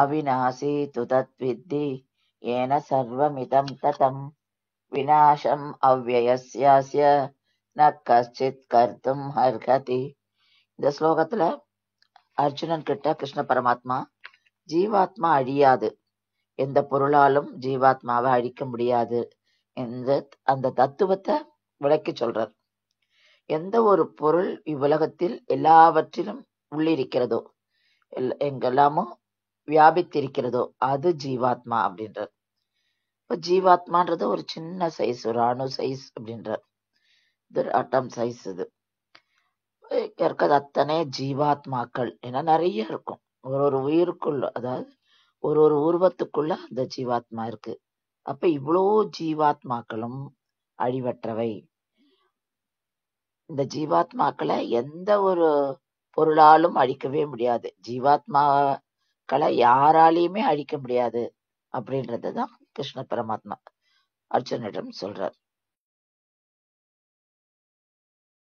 அவிநாசி தத்வித்தி ஏன சர்வமிதம் ததம் விநாசம் அவ்வயஸ்யாஸ்ய ந கஷ்டித் கர்த்தும் ஹர்ஹதி இந்த ஸ்லோகத்துல அர்ஜுனன் கிட்ட கிருஷ்ண பரமாத்மா ஜீவாத்மா அழியாது எந்த பொருளாலும் ஜீவாத்மாவை அழிக்க முடியாது என்று அந்த தத்துவத்தை விளக்கி சொல்றார் எந்த ஒரு பொருள் இவ்வுலகத்தில் எல்லாவற்றிலும் உள்ளிருக்கிறதோ எங்கெல்லாமோ வியாபித்திருக்கிறதோ அது ஜீவாத்மா அப்படின்றார் இப்போ ஜீவாத்மான்றது ஒரு சின்ன சைஸ் ஒரு அணு சைஸ் அப்படின்றார் இது ஒரு அட்டம் சைஸ் இது இருக்கிறது அத்தனை ஜீவாத்மாக்கள் ஏன்னா நிறைய இருக்கும் ஒரு ஒரு உயிருக்குள்ள அதாவது ஒரு ஒரு உருவத்துக்குள்ள அந்த ஜீவாத்மா இருக்கு அப்ப இவ்வளோ ஜீவாத்மாக்களும் அழிவற்றவை இந்த ஜீவாத்மாக்களை எந்த ஒரு பொருளாலும் அழிக்கவே முடியாது ஜீவாத்மா மக்களை யாராலையுமே அழிக்க முடியாது அப்படின்றதுதான் தான் கிருஷ்ண பரமாத்மா அர்ஜுனிடம் சொல்றார்